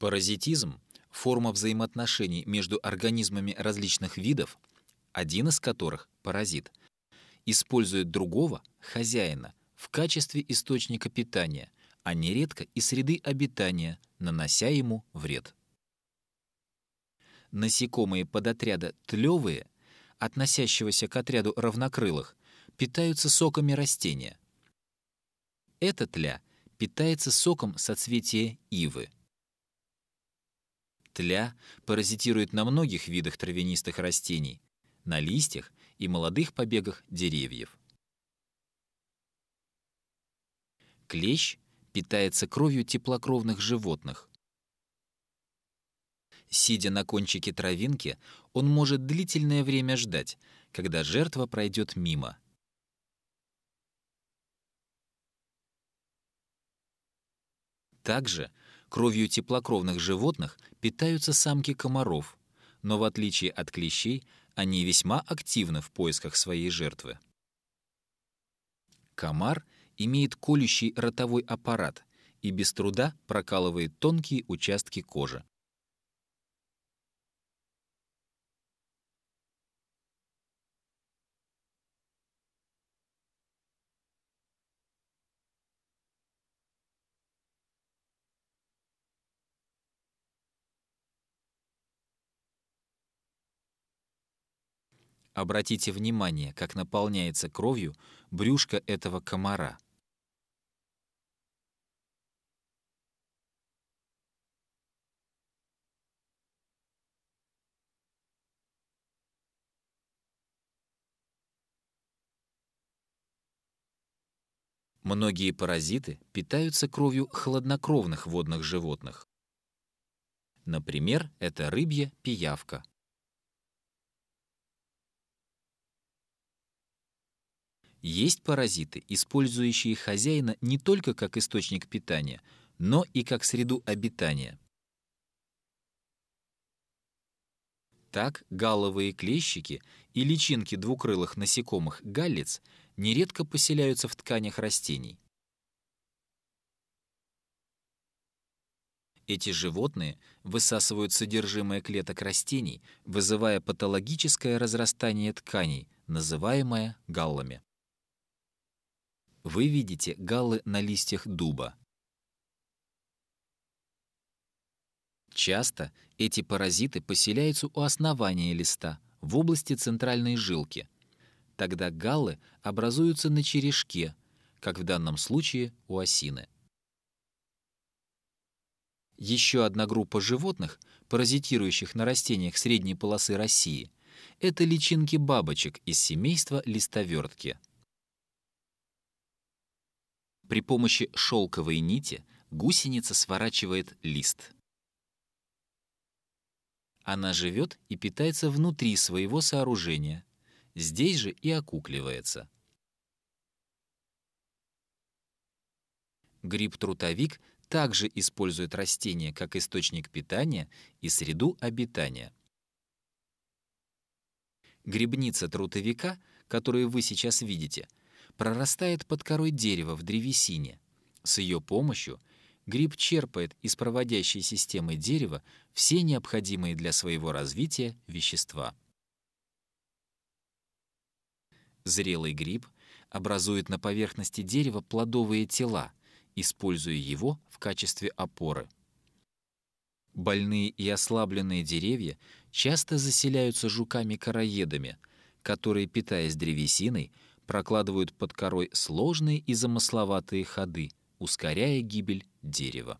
Паразитизм — форма взаимоотношений между организмами различных видов, один из которых — паразит, использует другого, хозяина, в качестве источника питания, а нередко и среды обитания, нанося ему вред. Насекомые подотряда тлевые, относящегося к отряду равнокрылых, питаются соками растения. Эта тля питается соком соцветия ивы — ля паразитирует на многих видах травянистых растений, на листьях и молодых побегах деревьев. Клещ питается кровью теплокровных животных. Сидя на кончике травинки, он может длительное время ждать, когда жертва пройдет мимо. Также Кровью теплокровных животных питаются самки комаров, но в отличие от клещей, они весьма активны в поисках своей жертвы. Комар имеет колющий ротовой аппарат и без труда прокалывает тонкие участки кожи. Обратите внимание, как наполняется кровью брюшко этого комара. Многие паразиты питаются кровью хладнокровных водных животных. Например, это рыбья пиявка. Есть паразиты, использующие хозяина не только как источник питания, но и как среду обитания. Так галловые клещики и личинки двукрылых насекомых галлиц нередко поселяются в тканях растений. Эти животные высасывают содержимое клеток растений, вызывая патологическое разрастание тканей, называемое галлами. Вы видите галлы на листьях дуба. Часто эти паразиты поселяются у основания листа, в области центральной жилки. Тогда галлы образуются на черешке, как в данном случае у осины. Еще одна группа животных, паразитирующих на растениях средней полосы России, это личинки бабочек из семейства листовертки. При помощи шелковой нити гусеница сворачивает лист. Она живет и питается внутри своего сооружения. Здесь же и окукливается. Гриб-трутовик также использует растения как источник питания и среду обитания. Грибница трутовика, которую вы сейчас видите — прорастает под корой дерева в древесине. С ее помощью гриб черпает из проводящей системы дерева все необходимые для своего развития вещества. Зрелый гриб образует на поверхности дерева плодовые тела, используя его в качестве опоры. Больные и ослабленные деревья часто заселяются жуками-короедами, которые, питаясь древесиной, прокладывают под корой сложные и замысловатые ходы, ускоряя гибель дерева.